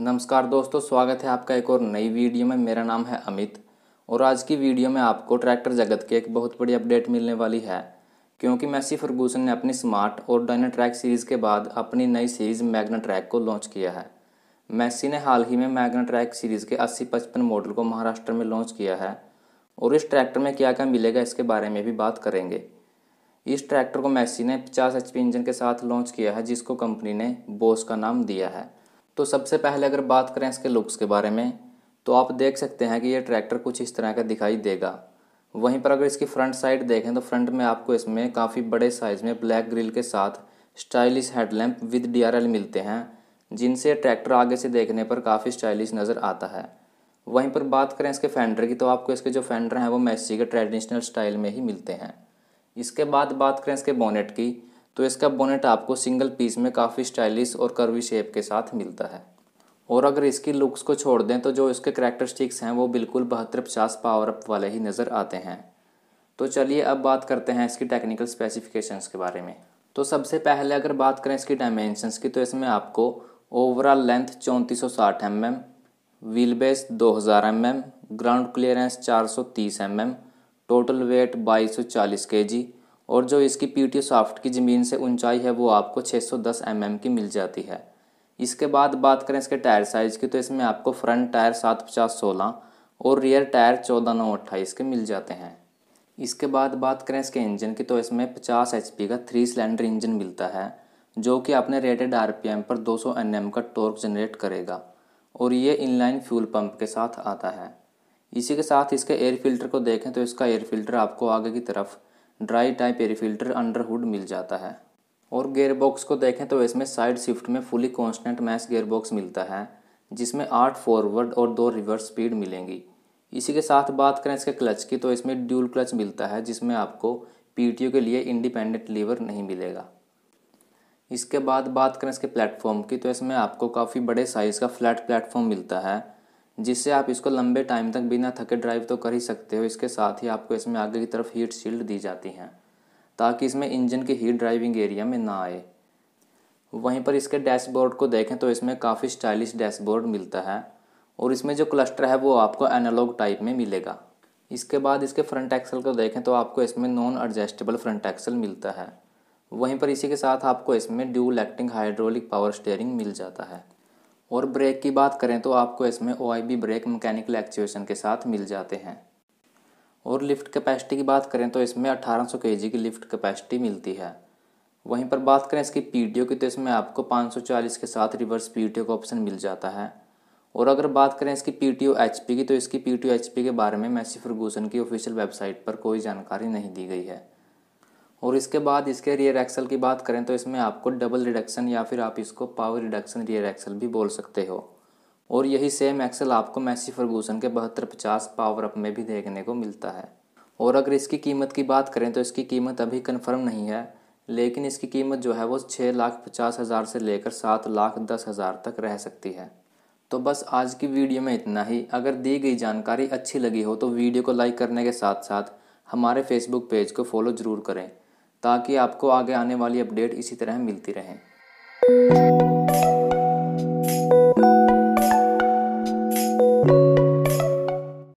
नमस्कार दोस्तों स्वागत है आपका एक और नई वीडियो में मेरा नाम है अमित और आज की वीडियो में आपको ट्रैक्टर जगत के एक बहुत बड़ी अपडेट मिलने वाली है क्योंकि मैसी फर्गूसन ने अपनी स्मार्ट और डायना ट्रैक सीरीज़ के बाद अपनी नई सीरीज़ मैग्ना ट्रैक को लॉन्च किया है मैसी ने हाल ही में मैगना ट्रैक सीरीज़ के अस्सी पचपन मॉडल को महाराष्ट्र में लॉन्च किया है और इस ट्रैक्टर में क्या क्या मिलेगा इसके बारे में भी बात करेंगे इस ट्रैक्टर को मैसी ने पचास एच इंजन के साथ लॉन्च किया है जिसको कंपनी ने बोस का नाम दिया है तो सबसे पहले अगर बात करें इसके लुक्स के बारे में तो आप देख सकते हैं कि ये ट्रैक्टर कुछ इस तरह का दिखाई देगा वहीं पर अगर इसकी फ्रंट साइड देखें तो फ्रंट में आपको इसमें काफ़ी बड़े साइज़ में ब्लैक ग्रिल के साथ स्टाइलिश हेडलैम्प विद डीआरएल मिलते हैं जिनसे ट्रैक्टर आगे से देखने पर काफ़ी स्टाइलिश नज़र आता है वहीं पर बात करें इसके फेंडर की तो आपको इसके जो फेंडर हैं वो मैसी के ट्रेडिशनल स्टाइल में ही मिलते हैं इसके बाद बात करें इसके बोनेट की तो इसका बोनेट आपको सिंगल पीस में काफ़ी स्टाइलिश और कर्वी शेप के साथ मिलता है और अगर इसकी लुक्स को छोड़ दें तो जो इसके करेक्टरिस्टिक्स हैं वो बिल्कुल बहत्तर पचास पावर अप वाले ही नज़र आते हैं तो चलिए अब बात करते हैं इसकी टेक्निकल स्पेसिफिकेशंस के बारे में तो सबसे पहले अगर बात करें इसकी डायमेंशंस की तो इसमें आपको ओवरऑल लेंथ चौंतीस सौ साठ एम एम व्हील बेस दो हज़ार एम एम ग्राउंड क्लियरेंस चार सौ तीस एम एम टोटल वेट बाईस सौ चालीस के जी और जो इसकी पीटी सॉफ्ट की ज़मीन से ऊंचाई है वो आपको 610 mm की मिल जाती है इसके बाद बात करें इसके टायर साइज़ की तो इसमें आपको फ्रंट टायर सात पचास सोलह और रियर टायर चौदह नौ अट्ठाईस के मिल जाते हैं इसके बाद बात करें इसके इंजन की तो इसमें पचास एच का थ्री सिलेंडर इंजन मिलता है जो कि अपने रेटेड आर पर दो सौ का टॉर्क जनरेट करेगा और ये इनलाइन फ्यूल पम्प के साथ आता है इसी के साथ इसके एयर फिल्टर को देखें तो इसका एयर फिल्टर आपको आगे की तरफ dry type air filter underhood मिल जाता है और गेयरबॉक्स को देखें तो इसमें साइड शिफ्ट में फुली कॉन्स्टेंट मैस गेयरबॉक्स मिलता है जिसमें आठ फॉरवर्ड और दो रिवर्स स्पीड मिलेंगी इसी के साथ बात करें इसके क्लच की तो इसमें ड्यूल क्लच मिलता है जिसमें आपको पी के लिए इंडिपेंडेंट लीवर नहीं मिलेगा इसके बाद बात करें इसके प्लेटफॉर्म की तो इसमें आपको काफ़ी बड़े साइज़ का फ्लैट प्लेटफॉर्म मिलता है जिससे आप इसको लंबे टाइम तक बिना थके ड्राइव तो कर ही सकते हो इसके साथ ही आपको इसमें आगे की तरफ हीट शील्ड दी जाती हैं ताकि इसमें इंजन के हीट ड्राइविंग एरिया में ना आए वहीं पर इसके डैशबोर्ड को देखें तो इसमें काफ़ी स्टाइलिश डैशबोर्ड मिलता है और इसमें जो क्लस्टर है वो आपको एनालॉग टाइप में मिलेगा इसके बाद इसके फ्रंट एक्सल को देखें तो आपको इसमें नॉन एडजस्टेबल फ्रंट एक्सल मिलता है वहीं पर इसी के साथ आपको इसमें dual acting hydraulic power steering मिल जाता है और ब्रेक की बात करें तो आपको इसमें ओ ब्रेक मैकेनिकल एक्चुएशन के साथ मिल जाते हैं और लिफ्ट कैपेसिटी की बात करें तो इसमें 1800 सौ की लिफ्ट कैपेसिटी मिलती है वहीं पर बात करें इसकी पीडीओ की तो इसमें आपको 540 के साथ रिवर्स पीटीओ का ऑप्शन मिल जाता है और अगर बात करें इसकी पी टी की तो इसकी पी टी के बारे में मैसी फर्गूसन की ऑफिशियल वेबसाइट पर कोई जानकारी नहीं दी गई है और इसके बाद इसके रियर एक्सल की बात करें तो इसमें आपको डबल रिडक्शन या फिर आप इसको पावर रिडक्शन रियर एक्सल भी बोल सकते हो और यही सेम एक्सल आपको मैसी फर्गूसन के बहत्तर पचास पावर अप में भी देखने को मिलता है और अगर इसकी कीमत की बात करें तो इसकी कीमत अभी कन्फर्म नहीं है लेकिन इसकी कीमत जो है वो छः लाख पचास हज़ार से लेकर सात लाख दस हज़ार तक रह सकती है तो बस आज की वीडियो में इतना ही अगर दी गई जानकारी अच्छी लगी हो तो वीडियो को लाइक करने के साथ साथ हमारे फेसबुक पेज को फॉलो ज़रूर करें ताकि आपको आगे आने वाली अपडेट इसी तरह मिलती रहे